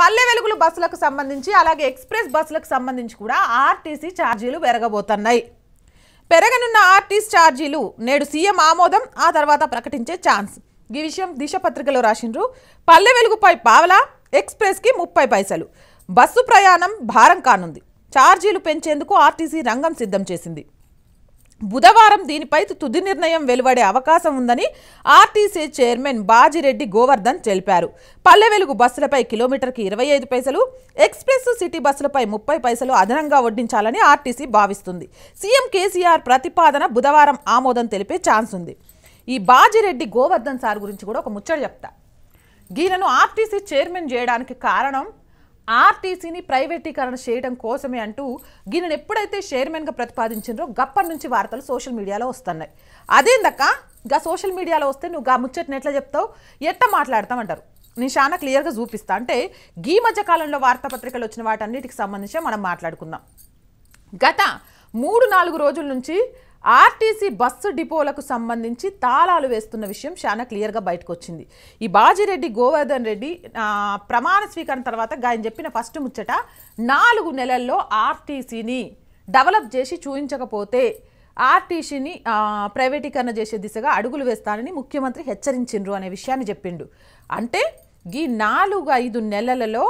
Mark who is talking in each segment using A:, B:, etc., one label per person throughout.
A: పల్లె వెలుగులు బస్సులకు సంబంధించి అలాగే ఎక్స్ప్రెస్ బస్సులకు సంబంధించి కూడా ఆర్టీసీ ఛార్జీలు పెరగబోతున్నాయి పెరగనున్న ఆర్టీసీ ఛార్జీలు నేడు సీఎం ఆమోదం ఆ తర్వాత ప్రకటించే ఛాన్స్ ఈ విషయం దిశ పత్రికలో రాసిండ్రు పల్లె వెలుగుపై పావలా ఎక్స్ప్రెస్కి ముప్పై పైసలు బస్సు ప్రయాణం భారం కానుంది ఛార్జీలు పెంచేందుకు ఆర్టీసీ రంగం సిద్ధం చేసింది బుధవారం దీనిపై తుది నిర్ణయం వెలువడే అవకాశం ఉందని ఆర్టీసీ చైర్మన్ బాజిరెడ్డి గోవర్ధన్ తెలిపారు పల్లె వెలుగు బస్సులపై కిలోమీటర్కి ఇరవై ఐదు పైసలు ఎక్స్ప్రెస్ సిటీ బస్సులపై ముప్పై పైసలు అదనంగా వడ్డించాలని ఆర్టీసీ భావిస్తుంది సీఎం కేసీఆర్ ప్రతిపాదన బుధవారం ఆమోదం తెలిపే ఛాన్స్ ఉంది ఈ బాజిరెడ్డి గోవర్ధన్ సార్ గురించి కూడా ఒక ముచ్చట చెప్తా గీనను ఆర్టీసీ చైర్మన్ చేయడానికి కారణం ఆర్టీసీని ప్రైవేటీకరణ చేయడం కోసమే అంటూ గిన్నెను ఎప్పుడైతే చైర్మన్గా ప్రతిపాదించారో గప్పటి నుంచి వార్తలు సోషల్ మీడియాలో వస్తున్నాయి అదేందక్క గా సోషల్ మీడియాలో వస్తే నువ్వు గా ముచ్చట్ని ఎట్లా చెప్తావు ఎట్ట మాట్లాడతామంటారు నేను చాలా క్లియర్గా చూపిస్తా అంటే గీ మధ్య కాలంలో వార్తాపత్రికలు వచ్చిన వాటన్నిటికి సంబంధించి మనం మాట్లాడుకుందాం గత మూడు నాలుగు రోజుల నుంచి ఆర్టీసీ బస్సు డిపోలకు సంబంధించి తాళాలు వేస్తున్న విషయం చాలా క్లియర్గా బయటకు వచ్చింది ఈ బాజిరెడ్డి గోవర్ధన్ రెడ్డి ప్రమాణ స్వీకరణ తర్వాత ఆయన చెప్పిన ఫస్ట్ ముచ్చట నాలుగు నెలల్లో ఆర్టీసీని డెవలప్ చేసి చూపించకపోతే ఆర్టీసీని ప్రైవేటీకరణ చేసే దిశగా అడుగులు వేస్తానని ముఖ్యమంత్రి హెచ్చరించిండ్రు అనే విషయాన్ని చెప్పిండు అంటే ఈ నాలుగు ఐదు నెలలలో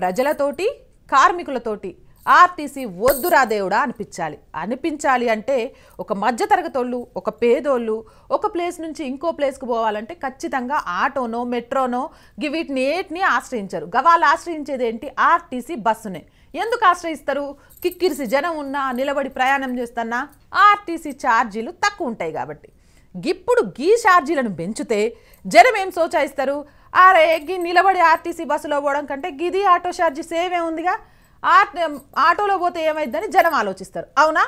A: ప్రజలతోటి కార్మికులతోటి ఆర్టీసీ వద్దురా దేవుడా అనిపించాలి అనిపించాలి అంటే ఒక మధ్యతరగతోళ్ళు ఒక పేదోళ్ళు ఒక ప్లేస్ నుంచి ఇంకో ప్లేస్కి పోవాలంటే ఖచ్చితంగా ఆటోనో మెట్రోనో వీటిని ఆశ్రయించరు గవాలు ఆశ్రయించేది ఏంటి ఆర్టీసీ బస్సునే ఎందుకు ఆశ్రయిస్తారు కిక్కిరిసి జనం ఉన్నా నిలబడి ప్రయాణం చేస్తున్నా ఆర్టీసీ ఛార్జీలు తక్కువ ఉంటాయి కాబట్టి ఇప్పుడు గీ ఛార్జీలను పెంచితే జనం ఏం సోచాయిస్తారు అరే గీ నిలబడి ఆర్టీసీ బస్సులో పోవడం కంటే గిది ఆటో ఛార్జీ సేవ్ ఉందిగా ఆటోలో పోతే ఏమైందని జనం ఆలోచిస్తారు అవునా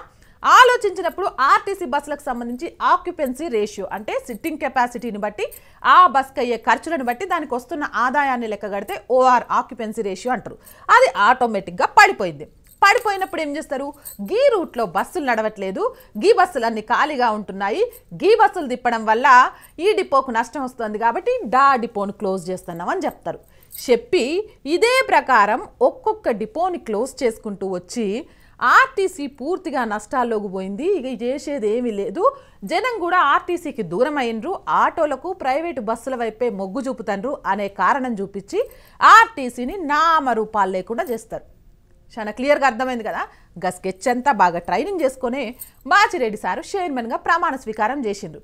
A: ఆలోచించినప్పుడు ఆర్టీసీ బస్సులకు సంబంధించి ఆక్యుపెన్సీ రేషియో అంటే సిట్టింగ్ కెపాసిటీని బట్టి ఆ బస్కి అయ్యే ఖర్చులను బట్టి దానికి వస్తున్న ఆదాయాన్ని లెక్క కడితే ఓఆర్ ఆక్యుపెన్సీ రేషియో అంటారు అది ఆటోమేటిక్గా పడిపోయింది పడిపోయినప్పుడు ఏం చేస్తారు గీ రూట్లో బస్సులు నడవట్లేదు గీ బస్సులు అన్ని ఖాళీగా ఉంటున్నాయి గీ బస్సులు తిప్పడం వల్ల ఈ డిపోకు నష్టం వస్తుంది కాబట్టి డా డిపోను క్లోజ్ చేస్తున్నామని చెప్తారు చెప్పి ఇదే ప్రకారం ఒక్కొక్క డిపోని క్లోజ్ చేసుకుంటూ వచ్చి ఆర్టీసీ పూర్తిగా నష్టాల్లోకి పోయింది ఇక చేసేది ఏమీ లేదు జనం కూడా ఆర్టీసీకి దూరం అయినరు ఆటోలకు ప్రైవేటు బస్సుల వైపే మొగ్గు చూపుతారు అనే కారణం చూపించి ఆర్టీసీని నామరూపాలు లేకుండా చేస్తారు చాలా క్లియర్గా అర్థమైంది కదా గా స్కెచ్ అంతా బాగా ట్రైనింగ్ చేసుకునే బాచిరెడ్డి సారు చైర్మన్గా ప్రమాణ స్వీకారం చేసిండ్రు